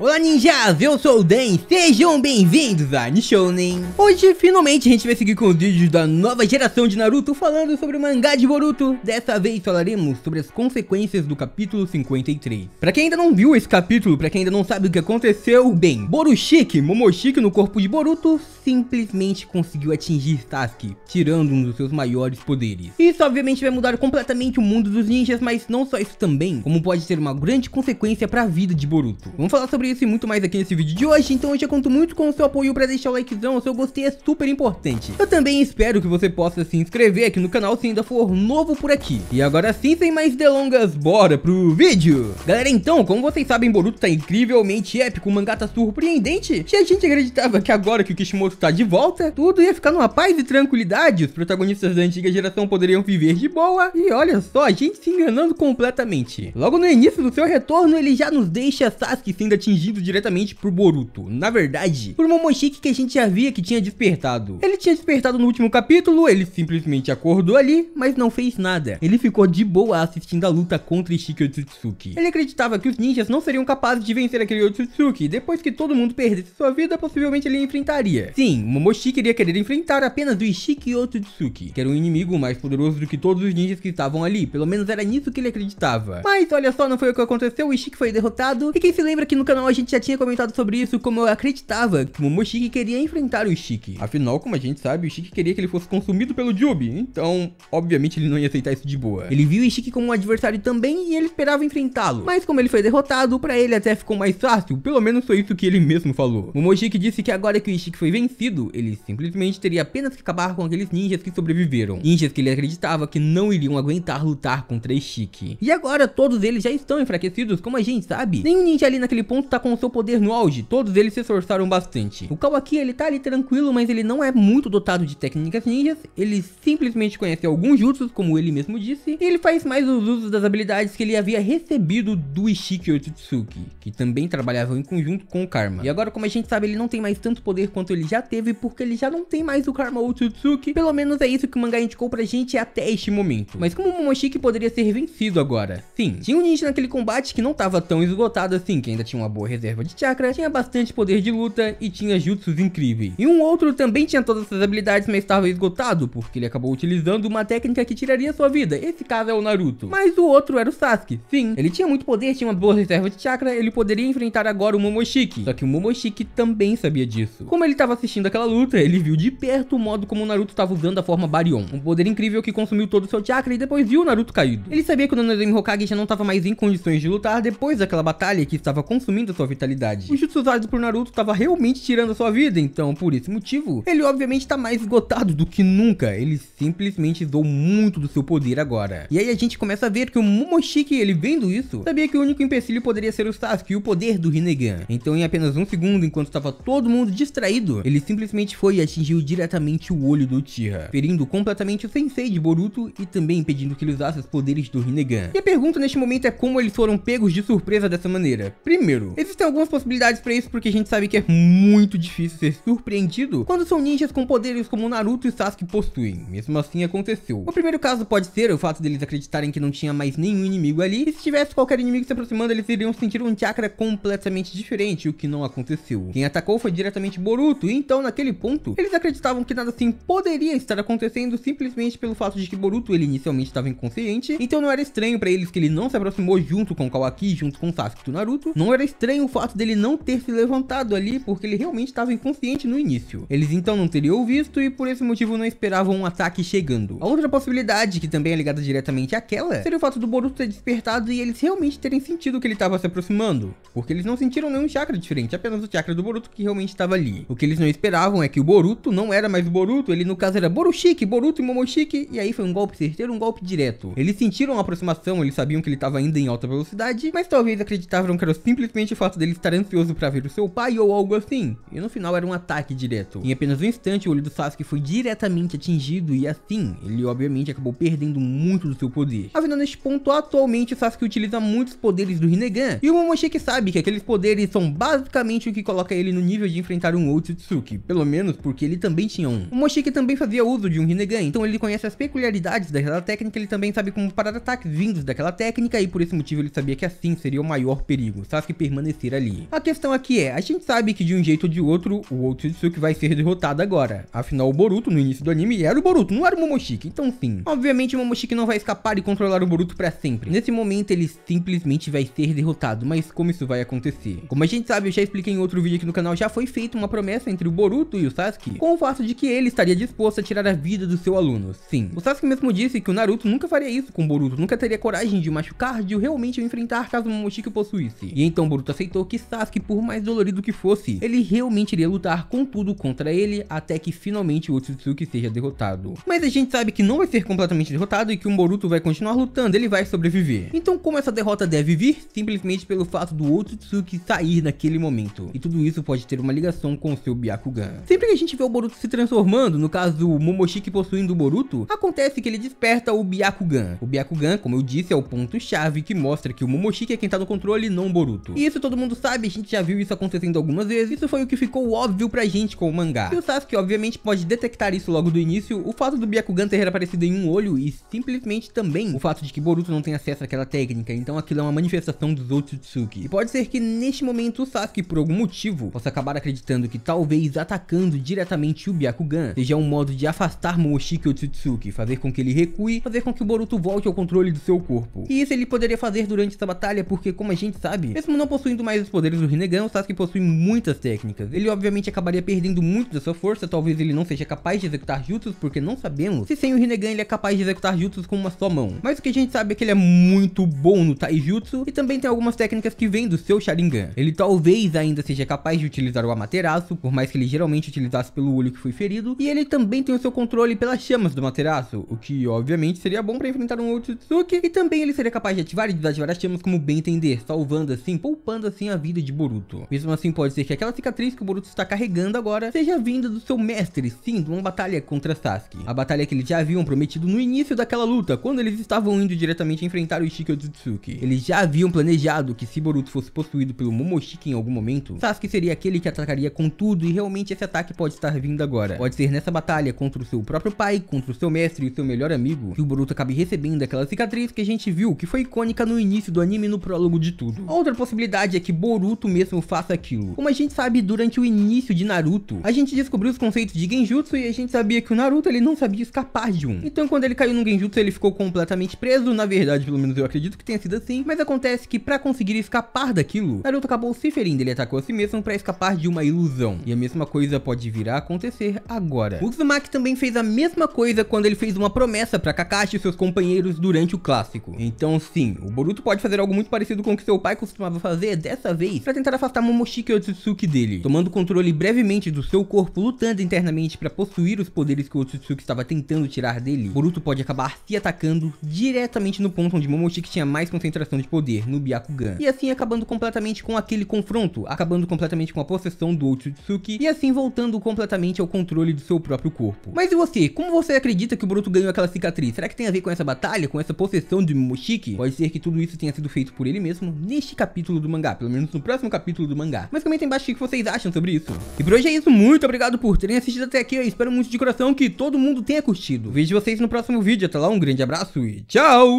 Olá ninjas, eu sou o Dan, sejam bem-vindos a Nishonen Hoje finalmente a gente vai seguir com os vídeos da nova geração de Naruto falando sobre o mangá de Boruto Dessa vez falaremos sobre as consequências do capítulo 53 Pra quem ainda não viu esse capítulo, pra quem ainda não sabe o que aconteceu Bem, Boruchiki, Momoshiki no corpo de Boruto simplesmente conseguiu atingir Sasuke Tirando um dos seus maiores poderes Isso obviamente vai mudar completamente o mundo dos ninjas, mas não só isso também Como pode ter uma grande consequência pra vida de Boruto Vamos falar sobre isso e muito mais aqui nesse vídeo de hoje, então eu já conto muito com o seu apoio para deixar o likezão, o seu gostei é super importante. Eu também espero que você possa se inscrever aqui no canal se ainda for novo por aqui. E agora sim, sem mais delongas, bora pro vídeo! Galera, então, como vocês sabem, Boruto tá incrivelmente épico, o mangá tá surpreendente, e a gente acreditava que agora que o Kishimoto tá de volta, tudo ia ficar numa paz e tranquilidade, os protagonistas da antiga geração poderiam viver de boa, e olha só, a gente se enganando completamente. Logo no início do seu retorno, ele já nos deixa Sasuke sendo atingido atingido diretamente por Boruto. Na verdade, por Momoshiki que a gente já via que tinha despertado. Ele tinha despertado no último capítulo, ele simplesmente acordou ali, mas não fez nada. Ele ficou de boa assistindo a luta contra Ishiki Otsutsuki. Ele acreditava que os ninjas não seriam capazes de vencer aquele Otsutsuki, depois que todo mundo perdesse sua vida, possivelmente ele enfrentaria. Sim, Momoshiki iria querer enfrentar apenas o Ishiki Otsutsuki, que era um inimigo mais poderoso do que todos os ninjas que estavam ali, pelo menos era nisso que ele acreditava. Mas olha só, não foi o que aconteceu, o Ishiki foi derrotado, e quem se lembra que no canal a gente já tinha comentado sobre isso, como eu acreditava que o Momoshiki queria enfrentar o Shiki. Afinal, como a gente sabe, o Shiki queria que ele fosse consumido pelo Jubi, então, obviamente, ele não ia aceitar isso de boa. Ele viu o Shiki como um adversário também e ele esperava enfrentá-lo. Mas como ele foi derrotado, pra ele até ficou mais fácil, pelo menos foi isso que ele mesmo falou. Momoshiki disse que agora que o Shiki foi vencido, ele simplesmente teria apenas que acabar com aqueles ninjas que sobreviveram. Ninjas que ele acreditava que não iriam aguentar lutar contra Shiki. E agora todos eles já estão enfraquecidos, como a gente sabe. Nenhum ninja ali naquele ponto tá está com seu poder no auge, todos eles se esforçaram bastante. O Kawaki ele tá ali tranquilo, mas ele não é muito dotado de técnicas ninjas, ele simplesmente conhece alguns jutsus, como ele mesmo disse, e ele faz mais os usos das habilidades que ele havia recebido do Ishiki Otsutsuki, que também trabalhavam em conjunto com o Karma. E agora como a gente sabe, ele não tem mais tanto poder quanto ele já teve, porque ele já não tem mais o Karma Otsutsuki, pelo menos é isso que o mangá indicou pra gente até este momento. Mas como o Momoshiki poderia ser vencido agora? Sim, tinha um ninja naquele combate que não tava tão esgotado assim, que ainda tinha uma boa reserva de chakra, tinha bastante poder de luta e tinha jutsus incríveis. E um outro também tinha todas essas habilidades, mas estava esgotado, porque ele acabou utilizando uma técnica que tiraria sua vida, esse caso é o Naruto. Mas o outro era o Sasuke, sim, ele tinha muito poder, tinha uma boa reserva de chakra, ele poderia enfrentar agora o Momoshiki, só que o Momoshiki também sabia disso. Como ele estava assistindo aquela luta, ele viu de perto o modo como o Naruto estava usando a forma Baryon, um poder incrível que consumiu todo o seu chakra e depois viu o Naruto caído. Ele sabia que o Nanazumi Hokage já não estava mais em condições de lutar depois daquela batalha que estava consumindo a sua vitalidade. O jutsu usado por Naruto tava realmente tirando a sua vida, então por esse motivo, ele obviamente está mais esgotado do que nunca. Ele simplesmente usou muito do seu poder agora. E aí a gente começa a ver que o Momoshiki, ele vendo isso, sabia que o único empecilho poderia ser o Sasuke e o poder do Rinnegan. Então em apenas um segundo, enquanto estava todo mundo distraído, ele simplesmente foi e atingiu diretamente o olho do Uchiha, ferindo completamente o sensei de Boruto e também impedindo que ele usasse os poderes do Rinnegan. E a pergunta neste momento é como eles foram pegos de surpresa dessa maneira. Primeiro, Existem algumas possibilidades para isso, porque a gente sabe que é muito difícil ser surpreendido quando são ninjas com poderes como Naruto e Sasuke possuem. Mesmo assim aconteceu. O primeiro caso pode ser o fato deles acreditarem que não tinha mais nenhum inimigo ali, e se tivesse qualquer inimigo se aproximando, eles iriam sentir um chakra completamente diferente, o que não aconteceu. Quem atacou foi diretamente Boruto, e então naquele ponto, eles acreditavam que nada assim poderia estar acontecendo simplesmente pelo fato de que Boruto ele inicialmente estava inconsciente, então não era estranho para eles que ele não se aproximou junto com Kawaki, junto com Sasuke e Naruto, não era estranho estranho o fato dele não ter se levantado ali, porque ele realmente estava inconsciente no início. Eles então não teriam visto e por esse motivo não esperavam um ataque chegando. A outra possibilidade, que também é ligada diretamente àquela, seria o fato do Boruto ter despertado e eles realmente terem sentido que ele estava se aproximando, porque eles não sentiram nenhum chakra diferente, apenas o chakra do Boruto que realmente estava ali. O que eles não esperavam é que o Boruto não era mais o Boruto, ele no caso era Borushiki, Boruto e Momoshiki, e aí foi um golpe certeiro, um golpe direto. Eles sentiram a aproximação, eles sabiam que ele estava ainda em alta velocidade, mas talvez acreditavam que era simplesmente fato dele estar ansioso para ver o seu pai ou algo assim, e no final era um ataque direto. Em apenas um instante, o olho do Sasuke foi diretamente atingido e assim, ele obviamente acabou perdendo muito do seu poder. Havendo neste ponto, atualmente Sasuke utiliza muitos poderes do Rinnegan, e o Momoshiki sabe que aqueles poderes são basicamente o que coloca ele no nível de enfrentar um Otsutsuki, pelo menos porque ele também tinha um. O Momoshiki também fazia uso de um Rinnegan, então ele conhece as peculiaridades daquela técnica, ele também sabe como parar ataques vindos daquela técnica, e por esse motivo ele sabia que assim seria o maior perigo. Sasuke permaneceu permanecer ali. A questão aqui é, a gente sabe que de um jeito ou de outro, o Otsutsuki vai ser derrotado agora. Afinal, o Boruto, no início do anime, era o Boruto, não era o Momoshiki, então sim. Obviamente, o Momoshiki não vai escapar e controlar o Boruto pra sempre. Nesse momento, ele simplesmente vai ser derrotado, mas como isso vai acontecer? Como a gente sabe, eu já expliquei em outro vídeo aqui no canal, já foi feita uma promessa entre o Boruto e o Sasuke, com o fato de que ele estaria disposto a tirar a vida do seu aluno, sim. O Sasuke mesmo disse que o Naruto nunca faria isso com o Boruto, nunca teria coragem de machucar, de realmente o enfrentar caso o Momoshiki possuísse. E então Boruto aceitou que Sasuke, por mais dolorido que fosse, ele realmente iria lutar com tudo contra ele até que finalmente o Otsutsuki seja derrotado. Mas a gente sabe que não vai ser completamente derrotado e que o Boruto vai continuar lutando, ele vai sobreviver. Então como essa derrota deve vir? Simplesmente pelo fato do Otsutsuki sair naquele momento. E tudo isso pode ter uma ligação com o seu Byakugan. Sempre que a gente vê o Boruto se transformando, no caso o Momoshiki possuindo o Boruto, acontece que ele desperta o Byakugan. O Byakugan, como eu disse, é o ponto-chave que mostra que o Momoshiki é quem tá no controle, não o Boruto. E isso todo mundo sabe, a gente já viu isso acontecendo algumas vezes. Isso foi o que ficou óbvio pra gente com o mangá. E o Sasuke, obviamente, pode detectar isso logo do início, o fato do Byakugan ter aparecido em um olho e simplesmente também o fato de que Boruto não tem acesso àquela técnica, então aquilo é uma manifestação dos Otsutsuki. E pode ser que neste momento o Sasuke, por algum motivo, possa acabar acreditando que talvez atacando diretamente o Byakugan seja um modo de afastar Momoshiki Otsutsuki, fazer com que ele recue, fazer com que o Boruto volte ao controle do seu corpo. E isso ele poderia fazer durante essa batalha, porque como a gente sabe, mesmo não possuindo Tendo mais os poderes do Rinnegan, o Sasuke possui muitas técnicas. Ele obviamente acabaria perdendo muito da sua força, talvez ele não seja capaz de executar jutsus, porque não sabemos se sem o Rinnegan ele é capaz de executar jutsus com uma só mão. Mas o que a gente sabe é que ele é muito bom no taijutsu e também tem algumas técnicas que vêm do seu Sharingan. Ele talvez ainda seja capaz de utilizar o Amaterasu, por mais que ele geralmente utilizasse pelo olho que foi ferido, e ele também tem o seu controle pelas chamas do Amaterasu, o que obviamente seria bom para enfrentar um outro Tsutsuki, e também ele seria capaz de ativar e desativar as chamas como bem entender, salvando assim, poupando assim a vida de Boruto. Mesmo assim, pode ser que aquela cicatriz que o Boruto está carregando agora seja vinda do seu mestre, sim, de uma batalha contra Sasuke. A batalha que eles já haviam prometido no início daquela luta, quando eles estavam indo diretamente enfrentar o Shiki Otsutsuki. Eles já haviam planejado que se Boruto fosse possuído pelo Momoshiki em algum momento, Sasuke seria aquele que atacaria com tudo e realmente esse ataque pode estar vindo agora. Pode ser nessa batalha contra o seu próprio pai, contra o seu mestre e o seu melhor amigo, que o Boruto acabe recebendo aquela cicatriz que a gente viu, que foi icônica no início do anime no prólogo de tudo. Outra possibilidade verdade é que Boruto mesmo faça aquilo. Como a gente sabe, durante o início de Naruto, a gente descobriu os conceitos de Genjutsu e a gente sabia que o Naruto ele não sabia escapar de um. Então quando ele caiu no Genjutsu ele ficou completamente preso, na verdade pelo menos eu acredito que tenha sido assim, mas acontece que para conseguir escapar daquilo, Naruto acabou se ferindo, ele atacou a si mesmo para escapar de uma ilusão. E a mesma coisa pode vir a acontecer agora. O Uzumaki também fez a mesma coisa quando ele fez uma promessa para Kakashi e seus companheiros durante o clássico. Então sim, o Boruto pode fazer algo muito parecido com o que seu pai costumava fazer dessa vez para tentar afastar Momoshiki Otsutsuki dele, tomando controle brevemente do seu corpo, lutando internamente para possuir os poderes que o Otsutsuki estava tentando tirar dele. Boruto pode acabar se atacando diretamente no ponto onde Momoshiki tinha mais concentração de poder, no Byakugan, e assim acabando completamente com aquele confronto, acabando completamente com a possessão do Otsutsuki e assim voltando completamente ao controle do seu próprio corpo. Mas e você? Como você acredita que o Boruto ganhou aquela cicatriz? Será que tem a ver com essa batalha, com essa possessão de Momoshiki? Pode ser que tudo isso tenha sido feito por ele mesmo neste capítulo do mangá mangá, pelo menos no próximo capítulo do mangá. Mas comentem embaixo o que vocês acham sobre isso. E por hoje é isso, muito obrigado por terem assistido até aqui, eu espero muito de coração que todo mundo tenha curtido. Vejo vocês no próximo vídeo, até lá, um grande abraço e tchau!